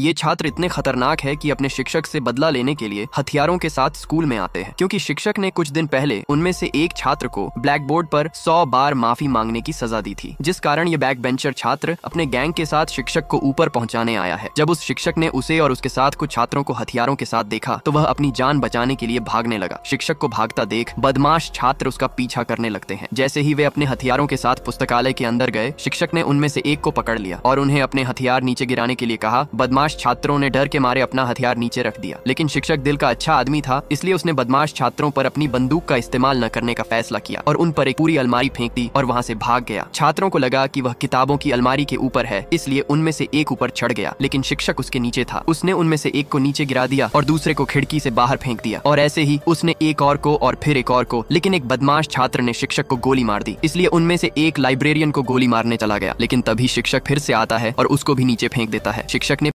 ये छात्र इतने खतरनाक है कि अपने शिक्षक से बदला लेने के लिए हथियारों के साथ स्कूल में आते हैं क्योंकि शिक्षक ने कुछ दिन पहले उनमें से एक छात्र को ब्लैक बोर्ड पर सौ बार माफी मांगने की सजा दी थी जिस कारण ये बैक बेंचर छात्र अपने गैंग के साथ शिक्षक को ऊपर पहुंचाने आया है जब उस शिक्षक ने उसे और उसके साथ कुछ छात्रों को हथियारों के साथ देखा तो वह अपनी जान बचाने के लिए भागने लगा शिक्षक को भागता देख बदमाश छात्र उसका पीछा करने लगते हैं जैसे ही वे अपने हथियारों के साथ पुस्तकालय के अंदर गए शिक्षक ने उनमें से एक को पकड़ लिया और उन्हें अपने हथियार नीचे गिराने के लिए कहा बदमाश बदमाश छात्रों ने डर के मारे अपना हथियार नीचे रख दिया लेकिन शिक्षक दिल का अच्छा आदमी था इसलिए उसने बदमाश छात्रों पर अपनी बंदूक का इस्तेमाल न करने का फैसला किया और उन पर एक पूरी अलमारी फेंक दी और वहाँ से भाग गया छात्रों को लगा की वह किताबों की अलमारी के ऊपर है इसलिए उनमें से एक ऊपर चढ़ गया लेकिन शिक्षक उसके नीचे था उसने उनमें से एक को नीचे गिरा दिया और दूसरे को खिड़की से बाहर फेंक दिया और ऐसे ही उसने एक और को और फिर एक और को लेकिन एक बदमाश छात्र ने शिक्षक को गोली मार दी इसलिए उनमें से एक लाइब्रेरियन को गोली मारने चला गया लेकिन तभी शिक्षक फिर से आता है और उसको भी नीचे फेंक देता है शिक्षक ने